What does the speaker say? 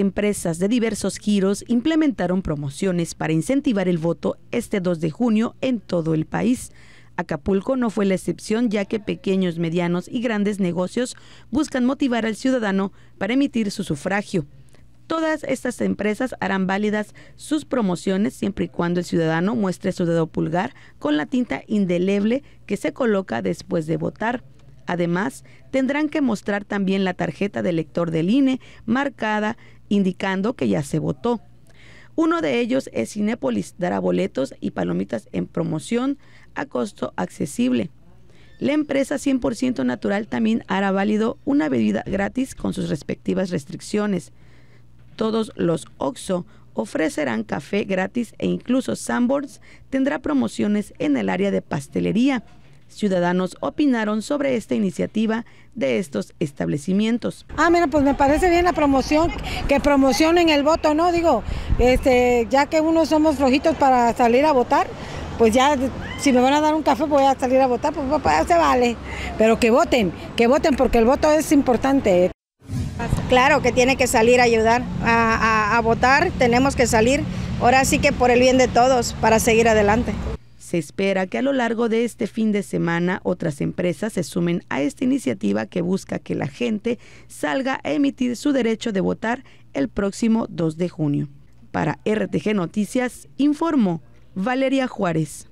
empresas de diversos giros implementaron promociones para incentivar el voto este 2 de junio en todo el país. Acapulco no fue la excepción ya que pequeños, medianos y grandes negocios buscan motivar al ciudadano para emitir su sufragio. Todas estas empresas harán válidas sus promociones siempre y cuando el ciudadano muestre su dedo pulgar con la tinta indeleble que se coloca después de votar. Además, tendrán que mostrar también la tarjeta de lector del INE marcada indicando que ya se votó. Uno de ellos es Cinépolis, dará boletos y palomitas en promoción a costo accesible. La empresa 100% natural también hará válido una bebida gratis con sus respectivas restricciones. Todos los OXO ofrecerán café gratis e incluso Sanborns tendrá promociones en el área de pastelería Ciudadanos opinaron sobre esta iniciativa de estos establecimientos. Ah, mira, pues me parece bien la promoción, que promocionen el voto, ¿no? Digo, este, ya que unos somos flojitos para salir a votar, pues ya si me van a dar un café voy a salir a votar, pues papá, se vale. Pero que voten, que voten porque el voto es importante. Claro que tiene que salir a ayudar a votar, tenemos que salir, ahora sí que por el bien de todos, para seguir adelante. Se espera que a lo largo de este fin de semana otras empresas se sumen a esta iniciativa que busca que la gente salga a emitir su derecho de votar el próximo 2 de junio. Para RTG Noticias, informó Valeria Juárez.